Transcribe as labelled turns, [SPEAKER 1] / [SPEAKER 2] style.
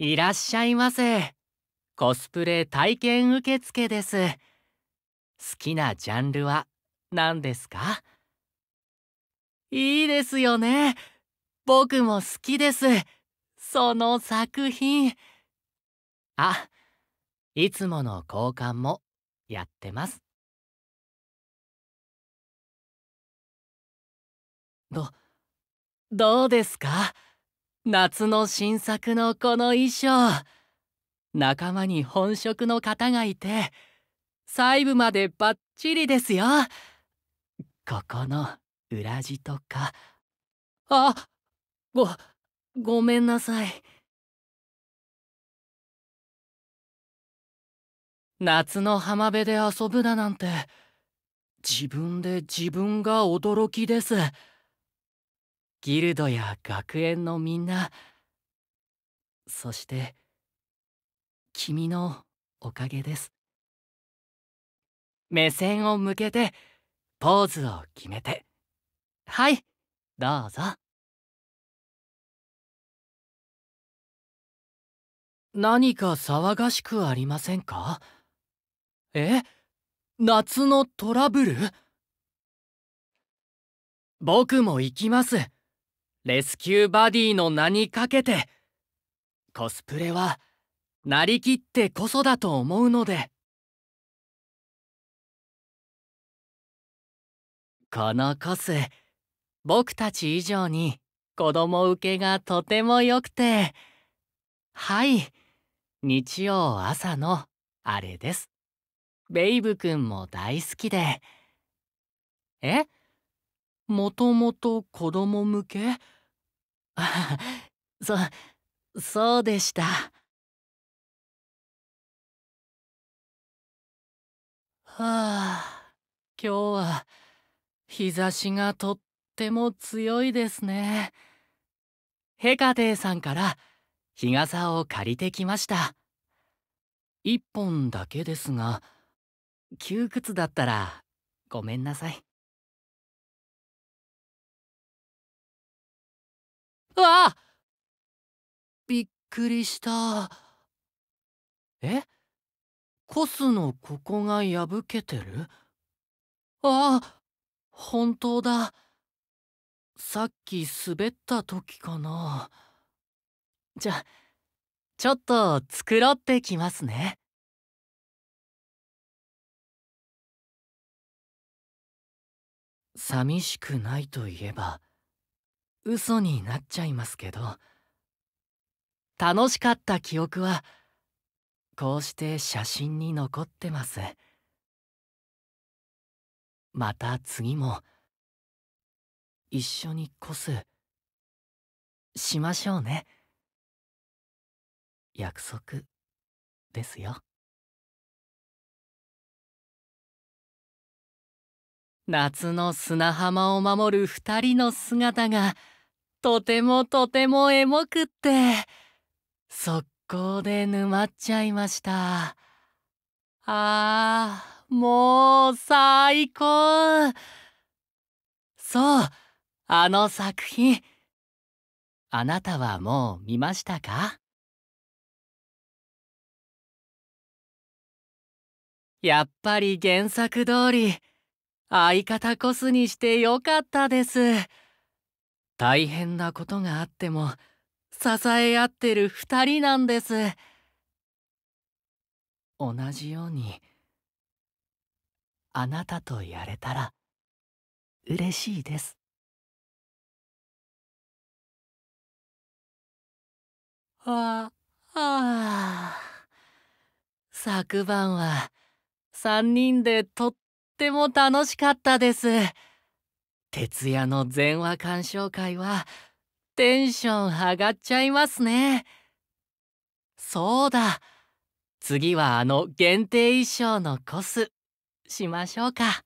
[SPEAKER 1] いらっしゃいませ。コスプレ体験受付です。好きなジャンルは何ですかいいですよね。僕も好き
[SPEAKER 2] です。その作品。あ、いつもの交換もやってます。ど、どうですか
[SPEAKER 1] 夏の新作のこの衣装仲間に本職の方がいて細部までバッチリですよ
[SPEAKER 2] ここの裏地とかあごごめんなさい夏の浜辺で遊ぶだなんて自分で
[SPEAKER 1] 自分が驚きです。ギルドや学園のみん
[SPEAKER 2] なそして君のおかげです目線を向けてポーズを決めてはいどうぞ何か騒がしくありませんかえ夏のトラブル
[SPEAKER 1] 僕も行きます。レスキューバディの名
[SPEAKER 2] にかけてコスプレはなりきってこそだと思うのでこのコス僕たち以上に子供受けがと
[SPEAKER 1] ても良くてはい日曜朝のあれですベイブくんも大好きでえもともと子供向けあ
[SPEAKER 2] そ、そうでした。はあ、今日は
[SPEAKER 1] 日差しがとっても強いですね。ヘカテイさんから日傘を借りてきました。一
[SPEAKER 2] 本だけですが、窮屈だったらごめんなさい。わびっくりしたえ
[SPEAKER 1] コスのここが破けてるああ本当ださっき滑った時かな
[SPEAKER 2] じゃちょっと繕ってきますね。寂しくないといえば嘘になっちゃいますけど
[SPEAKER 1] 楽しかった記憶はこうして写
[SPEAKER 2] 真に残ってますまた次も一緒にコスしましょうね約束ですよ夏の砂浜を守る二人の姿がとてもとても
[SPEAKER 1] エモくって速攻で沼っちゃいましたああもう最高
[SPEAKER 2] そうあの作品あなたはもう見ましたかやっぱり原作通り相方コ
[SPEAKER 1] スにしてよかったです大変なことがあっても支え合ってる二人なんです
[SPEAKER 2] 同じようにあなたとやれたら嬉しいですああ
[SPEAKER 1] 昨晩は3人でとっっても楽しかったです。徹夜の全話鑑賞会はテンション上がっちゃいますね。そうだ。次はあの
[SPEAKER 2] 限定衣装のコスしましょうか。